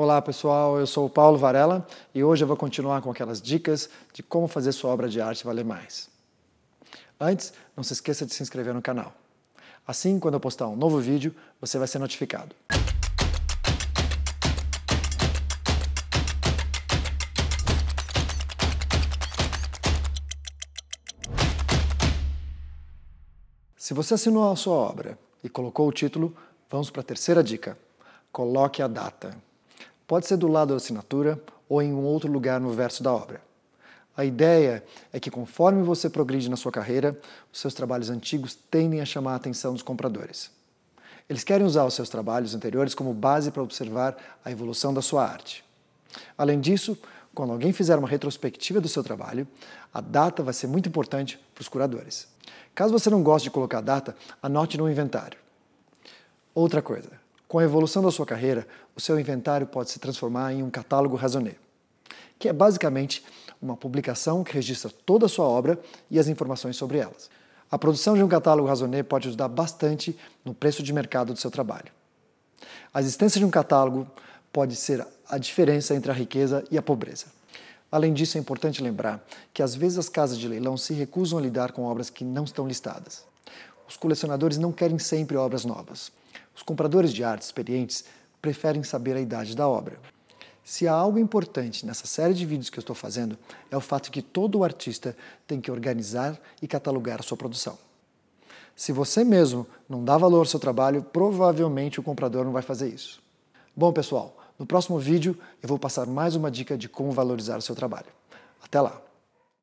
Olá pessoal, eu sou o Paulo Varela e hoje eu vou continuar com aquelas dicas de como fazer sua obra de arte valer mais. Antes, não se esqueça de se inscrever no canal. Assim, quando eu postar um novo vídeo, você vai ser notificado. Se você assinou a sua obra e colocou o título, vamos para a terceira dica. Coloque a data. Pode ser do lado da assinatura ou em um outro lugar no verso da obra. A ideia é que conforme você progride na sua carreira, os seus trabalhos antigos tendem a chamar a atenção dos compradores. Eles querem usar os seus trabalhos anteriores como base para observar a evolução da sua arte. Além disso, quando alguém fizer uma retrospectiva do seu trabalho, a data vai ser muito importante para os curadores. Caso você não goste de colocar a data, anote no inventário. Outra coisa, com a evolução da sua carreira, o seu inventário pode se transformar em um catálogo raisonné, que é basicamente uma publicação que registra toda a sua obra e as informações sobre elas. A produção de um catálogo raisonné pode ajudar bastante no preço de mercado do seu trabalho. A existência de um catálogo pode ser a diferença entre a riqueza e a pobreza. Além disso, é importante lembrar que às vezes as casas de leilão se recusam a lidar com obras que não estão listadas. Os colecionadores não querem sempre obras novas. Os compradores de arte experientes preferem saber a idade da obra. Se há algo importante nessa série de vídeos que eu estou fazendo, é o fato que todo artista tem que organizar e catalogar a sua produção. Se você mesmo não dá valor ao seu trabalho, provavelmente o comprador não vai fazer isso. Bom, pessoal, no próximo vídeo eu vou passar mais uma dica de como valorizar o seu trabalho. Até lá!